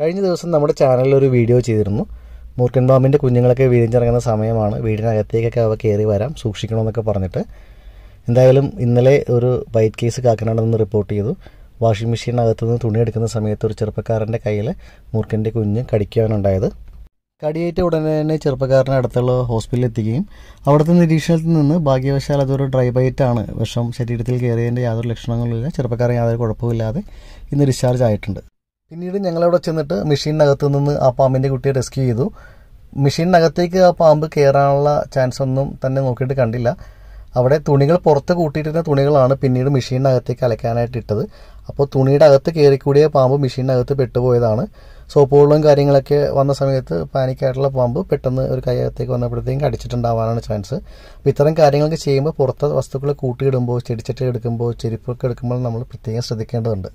കഴിഞ്ഞ ദിവസം നമ്മുടെ ചാനലിൽ ഒരു വീഡിയോ ചെയ്തിരുന്നു മൂർക്കൻ പാമ്പിൻ്റെ കുഞ്ഞുങ്ങളൊക്കെ വിരിഞ്ഞിറങ്ങുന്ന സമയമാണ് വീടിനകത്തേക്കൊക്കെ അവ കയറി വരാം സൂക്ഷിക്കണമെന്നൊക്കെ പറഞ്ഞിട്ട് എന്തായാലും ഇന്നലെ ഒരു വൈറ്റ് കേസ് കാക്കനാട് റിപ്പോർട്ട് ചെയ്തു വാഷിംഗ് മെഷീനകത്തു നിന്ന് തുണിയെടുക്കുന്ന സമയത്ത് ഒരു ചെറുപ്പക്കാരൻ്റെ കയ്യിൽ മൂർക്കൻ്റെ കുഞ്ഞ് കടിക്കാനുണ്ടായത് കടിയേറ്റ ഉടനെ തന്നെ ചെറുപ്പക്കാരനെ അടുത്തുള്ള ഹോസ്പിറ്റലിൽ എത്തിക്കുകയും അവിടുത്തെ നിരീക്ഷണത്തിൽ നിന്ന് ഭാഗ്യവശാൽ അതൊരു ഡ്രൈ ബൈറ്റാണ് വിഷം ശരീരത്തിൽ കയറിയതിൻ്റെ യാതൊരു ലക്ഷണങ്ങളില്ല ചെറുപ്പക്കാരൻ യാതൊരു കുഴപ്പമില്ലാതെ ഇന്ന് ഡിസ്ചാർജ് ആയിട്ടുണ്ട് പിന്നീട് ഞങ്ങളവിടെ ചെന്നിട്ട് മെഷീനകത്ത് നിന്ന് ആ പാമ്പിൻ്റെ കുട്ടിയെ റെസ്ക്യൂ ചെയ്തു മെഷീനകത്തേക്ക് ആ പാമ്പ് കയറാനുള്ള ചാൻസ് ഒന്നും തന്നെ നോക്കിയിട്ട് കണ്ടില്ല അവിടെ തുണികൾ പുറത്ത് കൂട്ടിയിട്ടിരുന്ന തുണികളാണ് പിന്നീട് മെഷീനകത്തേക്ക് അലക്കാനായിട്ട് ഇട്ടത് അപ്പോൾ തുണിയുടെ അകത്ത് കയറിക്കൂടിയ പാമ്പ് മെഷീനകത്ത് പെട്ടുപോയതാണ് സോപ്പുകളും കാര്യങ്ങളൊക്കെ വന്ന സമയത്ത് പാനിക്കായിട്ടുള്ള പാമ്പ് പെട്ടെന്ന് ഒരു കൈയകത്തേക്ക് വന്നപ്പോഴത്തേക്കും കടിച്ചിട്ടുണ്ടാവാനാണ് ചാൻസ് അപ്പോൾ ഇത്തരം കാര്യങ്ങളൊക്കെ ചെയ്യുമ്പോൾ പുറത്തെ വസ്തുക്കൾ കൂട്ടിയിടുമ്പോൾ ചെടിച്ചട്ടി എടുക്കുമ്പോൾ ചെരുപ്പൊക്കെ എടുക്കുമ്പോൾ നമ്മൾ പ്രത്യേകം ശ്രദ്ധിക്കേണ്ടതുണ്ട്